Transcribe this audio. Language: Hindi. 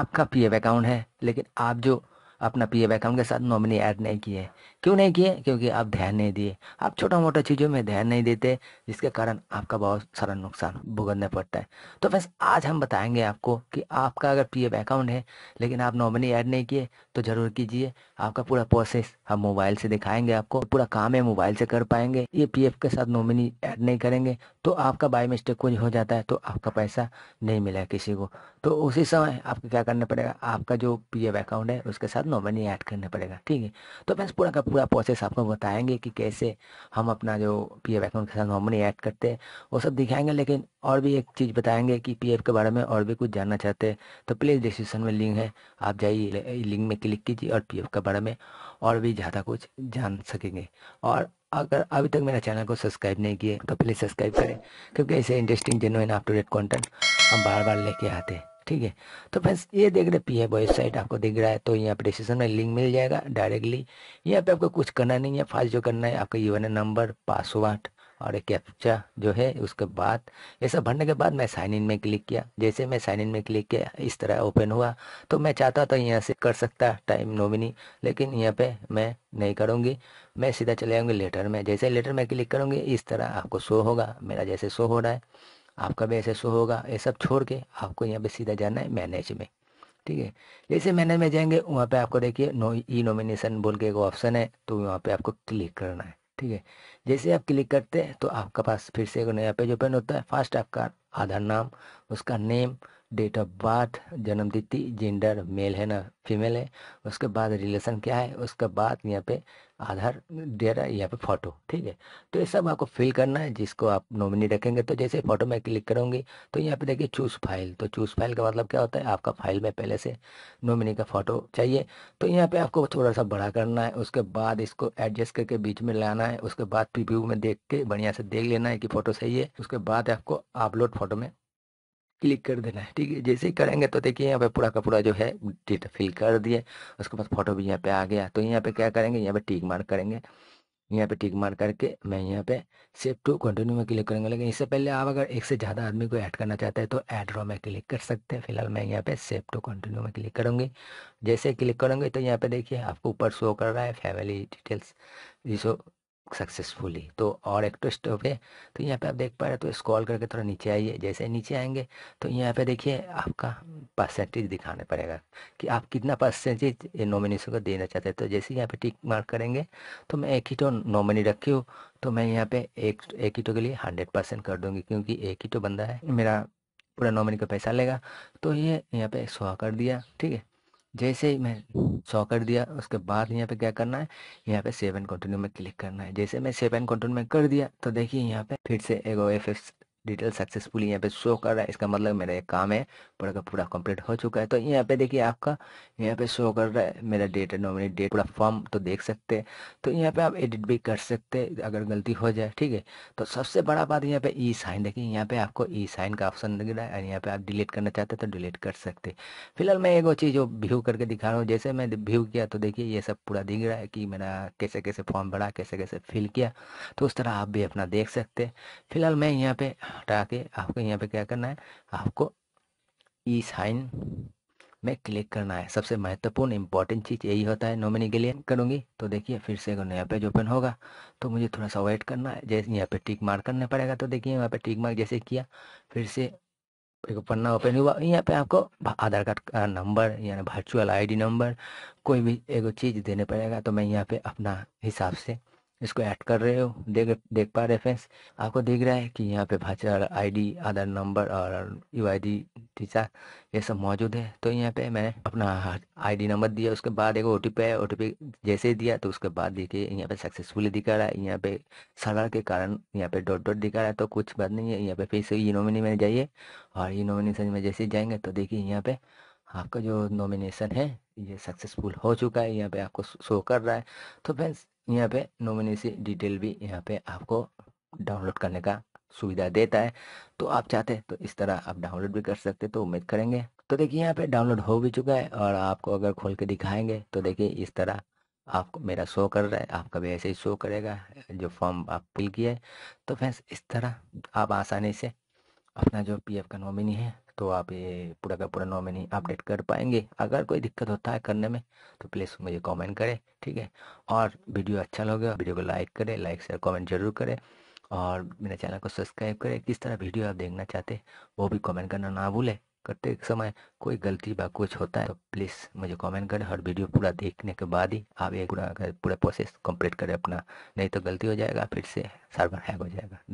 आपका पीएफ अकाउंट है लेकिन आप जो अपना पीएफ अकाउंट के साथ नॉमिनी ऐड नहीं किए क्यों नहीं किए क्योंकि आप ध्यान नहीं दिए आप छोटा मोटा चीज़ों में ध्यान नहीं देते जिसके कारण आपका बहुत सारा नुकसान भुगतना पड़ता है तो फ्रेंड्स आज हम बताएंगे आपको कि आपका अगर पीएफ अकाउंट है लेकिन आप नॉमिनी ऐड नहीं किए तो जरूर कीजिए आपका पूरा प्रोसेस हम मोबाइल से दिखाएंगे आपको पूरा काम है मोबाइल से कर पाएंगे ये पीएफ के साथ नॉमिनी ऐड नहीं करेंगे तो आपका बाई मिस्टेक कुछ हो जाता है तो आपका पैसा नहीं मिला किसी को तो उसी समय आपको क्या करना पड़ेगा आपका जो पी अकाउंट है उसके साथ नॉमिनी ऐड करना पड़ेगा ठीक है तो बस पूरा का पूरा प्रोसेस आपको बताएंगे कि कैसे हम अपना जो पी अकाउंट के साथ नॉमिनी ऐड करते हैं वो सब दिखाएंगे लेकिन और भी एक चीज़ बताएंगे कि पीएफ के बारे में और भी कुछ जानना चाहते हैं तो प्लीज़ डिस्क्रिप्शन में लिंक है आप जाइए लिंक में क्लिक कीजिए और पीएफ के बारे में और भी ज़्यादा कुछ जान सकेंगे और अगर अभी तक मेरा चैनल को सब्सक्राइब नहीं किए तो प्लीज़ सब्सक्राइब करें क्योंकि ऐसे interesting genuine up to date content हम बार बार लेके आते हैं ठीक है तो फ्रेंड्स ये देख रहे पी एफ वेबसाइट आपको दिख रहा है तो यहाँ पे डिस्क्रिप्शन में लिंक मिल जाएगा डायरेक्टली यहाँ पे आपको कुछ करना नहीं है फास्ट जो करना है आपका एन नंबर पासवर्ड और एक कैप्चा जो है उसके बाद ये सब भरने के बाद मैं साइन इन में क्लिक किया जैसे मैं साइन इन में क्लिक किया इस तरह ओपन हुआ तो मैं चाहता तो यहाँ से कर सकता टाइम नोमिनी लेकिन यहाँ पे मैं नहीं करूँगी मैं सीधा चले जाऊँगी लेटर में जैसे लेटर में क्लिक करूँगी इस तरह आपको शो होगा मेरा जैसे शो हो रहा है आपका भी ऐसे शो होगा ये सब छोड़ के आपको यहाँ पर सीधा जाना है मैनेज में ठीक है जैसे मैनेज में जाएंगे वहाँ पर आपको देखिए नो ई नोमिनेशन बोल के एक ऑप्शन है तो वहाँ पर आपको क्लिक करना है ठीक है जैसे आप क्लिक करते हैं तो आपका पास फिर से एक नया पेज ओपन होता है फर्स्ट आपका आधार नाम उसका नेम डेट ऑफ बर्थ जन्म तिथि जेंडर मेल है ना फीमेल है उसके बाद रिलेशन क्या है उसके बाद यहाँ पे आधार दे रहा है यहाँ पे फोटो ठीक है तो ये सब आपको फिल करना है जिसको आप नॉमिनी रखेंगे तो जैसे फोटो में क्लिक करूँगी तो यहाँ पे देखिए चूज़ फाइल तो चूज़ फाइल का मतलब क्या होता है आपका फाइल में पहले से नॉमिनी का फ़ोटो चाहिए तो यहाँ पे आपको थोड़ा सा बड़ा करना है उसके बाद इसको एडजस्ट करके बीच में लाना है उसके बाद प्रीव्यू में देख के बढ़िया से देख लेना है कि फ़ोटो सही है उसके बाद आपको अपलोड फोटो में क्लिक कर देना है ठीक है जैसे ही करेंगे तो देखिए यहाँ पे पूरा का पूरा जो है डेटा फिल कर दिए उसके बाद फोटो भी यहाँ पे आ गया तो यहाँ पे क्या करेंगे यहाँ पे टिक मार्क करेंगे यहाँ पे टिक मार्क करके मैं यहाँ पे सेव टू कंटिन्यू में क्लिक करूँगा लेकिन इससे पहले आप अगर एक से ज़्यादा आदमी को ऐड करना चाहते हैं तो ऐड रो में क्लिक कर सकते हैं फिलहाल मैं यहाँ पे सेव टू कंटिन्यू में क्लिक करूँगी जैसे क्लिक करूँगी तो यहाँ पे देखिए आपको ऊपर शो कर रहा है फैमिली डिटेल्स जिसो सक्सेसफुली तो और एक ट्विस्ट हो तो यहाँ पे आप देख पा रहे हो तो स्क्रॉल करके थोड़ा नीचे आइए जैसे नीचे आएंगे तो यहाँ पे देखिए आपका परसेंटेज दिखाना पड़ेगा कि आप कितना परसेंटेज नॉमिनेशन को देना चाहते हैं तो जैसे यहाँ पे टिक मार्क करेंगे तो मैं एक ही टो तो नॉमिनी रखी हूँ तो मैं यहाँ पे एक एक ही टो तो के लिए हंड्रेड परसेंट कर दूँगी क्योंकि एक ही टो तो बंदा है मेरा पूरा नॉमिनी का पैसा लेगा तो ये यहाँ पे सुहा कर दिया ठीक है जैसे ही मैं हम्म। सौ कर दिया उसके बाद यहाँ पे क्या करना है यहाँ पे सेवन कंटिन्यू में क्लिक करना है जैसे मैं सेवन कंटिन्यू में कर दिया तो देखिए यहाँ पे फिर से एगो एफ डिटेल सक्सेसफुली यहाँ पे शो कर रहा है इसका मतलब मेरा एक काम है पूरा का पूरा कंप्लीट हो चुका है तो यहाँ पे देखिए आपका यहाँ पे शो कर रहा है मेरा डेट नॉमिनेट डेट पूरा फॉर्म तो देख सकते हैं तो यहाँ पे आप एडिट भी कर सकते हैं अगर गलती हो जाए ठीक है तो सबसे बड़ा बात यहाँ पे ई साइन देखिए यहाँ पे आपको ई साइन का ऑप्शन दिख रहा है और यहाँ पे आप डिलीट करना चाहते हैं तो डिलीट कर सकते फिलहाल मैं एक चीज़ जो व्यू करके दिखा रहा हूँ जैसे मैं व्यू किया तो देखिए ये सब पूरा दिख रहा है कि मेरा कैसे कैसे फॉर्म भरा कैसे कैसे फिल किया तो उस तरह आप भी अपना देख सकते फिलहाल मैं यहाँ पे हटा के आपको यहाँ पे क्या करना है आपको ई साइन में क्लिक करना है सबसे महत्वपूर्ण इंपॉर्टेंट चीज़ यही होता है नॉमिनी के लिए करूँगी तो देखिए फिर से अगर नया पेज ओपन होगा तो मुझे थोड़ा सा वेट करना है जैसे यहाँ पे टिक मार्क करना पड़ेगा तो देखिए यहाँ पे टिक मार्क जैसे किया फिर से एक पन्ना ओपन हुआ यहाँ पे आपको आधार कार्ड का नंबर यानी वर्चुअल आईडी नंबर कोई भी एगो चीज़ देने पड़ेगा तो मैं यहाँ पे अपना हिसाब से इसको ऐड कर रहे हो देख देख पा रहे फ्रेंड्स आपको दिख रहा है कि यहाँ पे भाषा आईडी आधार नंबर और यू आई डी टीचा ये सब मौजूद है तो यहाँ पे मैंने अपना आईडी नंबर दिया उसके बाद एक ओ टी पी है ओ टी पी जैसे ही दिया तो उसके बाद देखिए यहाँ पे सक्सेसफुली दिखा रहा है यहाँ पे सरल के कारण यहाँ पे डॉट डॉट दिखा रहा है तो कुछ बात नहीं है यहाँ पे फिर से ई e नॉमिनी में जाइए और ई e नॉमिनेशन में जैसे जाएंगे तो देखिए यहाँ पे आपका जो नॉमिनेशन है ये सक्सेसफुल हो चुका है यहाँ पे आपको शो कर रहा है तो फ्रेंड्स यहाँ पे नॉमिनेसी डिटेल भी यहाँ पे आपको डाउनलोड करने का सुविधा देता है तो आप चाहते हैं तो इस तरह आप डाउनलोड भी कर सकते तो उम्मीद करेंगे तो देखिए यहाँ पे डाउनलोड हो भी चुका है और आपको अगर खोल के दिखाएंगे तो देखिए इस तरह आपको मेरा शो कर रहा है आपका भी ऐसे ही शो करेगा जो फॉर्म आप फिल किया है तो फ्रेंड्स इस तरह आप आसानी से अपना जो पीएफ का नॉमिनी है तो आप ये पूरा का पूरा नॉमिनी अपडेट कर पाएंगे अगर कोई दिक्कत होता है करने में तो प्लीज़ मुझे कमेंट करें ठीक है और वीडियो अच्छा लगे वीडियो को लाइक करें लाइक शेयर कमेंट जरूर करें और मेरे चैनल को सब्सक्राइब करें किस तरह वीडियो आप देखना चाहते वो भी कमेंट करना ना भूलें करते समय कोई गलती बा कुछ होता है तो प्लीज़ मुझे कॉमेंट करें और वीडियो पूरा देखने के बाद ही आप एक पूरा पूरा प्रोसेस कम्प्लीट करें अपना नहीं तो गलती हो जाएगा फिर से सर्वर हैक हो जाएगा